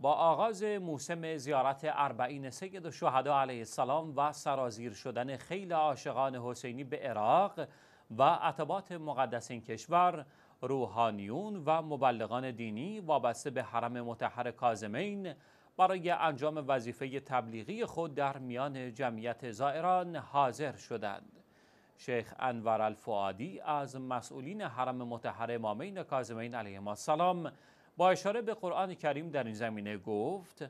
با آغاز موسم زیارت اربعین سید و شهدا علیه السلام و سرازیر شدن خیلی عاشقان حسینی به عراق و عطبات مقدس این کشور روحانیون و مبلغان دینی وابسته به حرم متحر کازمین برای انجام وظیفه تبلیغی خود در میان جمعیت زائران حاضر شدند. شیخ انور الفعادی از مسئولین حرم متحر امامین کازمین علیه السلام با اشاره به قرآن کریم در این زمینه گفت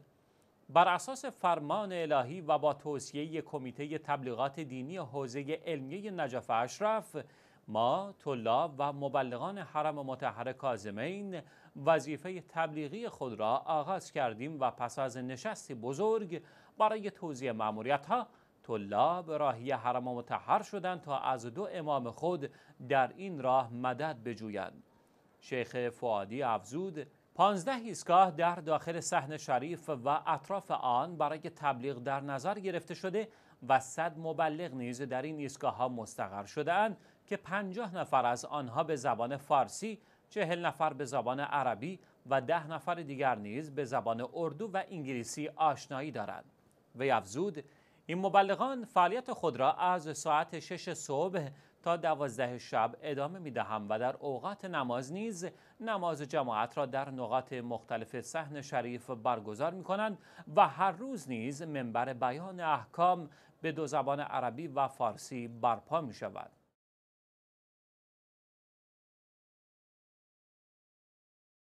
بر اساس فرمان الهی و با توصیه کمیته تبلیغات دینی حوزه علمیه نجف اشرف ما طلاب و مبلغان حرم متحر کازمین وظیفه تبلیغی خود را آغاز کردیم و پس از نشستی بزرگ برای توزیع معمولیت ها طلاب راهی حرم متحر شدند تا از دو امام خود در این راه مدد بجویند شیخ فعادی افزود پانزده ایستگاه در داخل صحن شریف و اطراف آن برای تبلیغ در نظر گرفته شده و صد مبلغ نیز در این ایستگاه ها مستقر شدهاند که پنجاه نفر از آنها به زبان فارسی، چهل نفر به زبان عربی و ده نفر دیگر نیز به زبان اردو و انگلیسی آشنایی دارند. وی افزود این مبلغان فعالیت خود را از ساعت 6 صبح تا دوازده شب ادامه می دهم و در اوقات نماز نیز نماز جماعت را در نقاط مختلف صحن شریف برگزار می کنند و هر روز نیز منبر بیان احکام به دو زبان عربی و فارسی برپا می شود.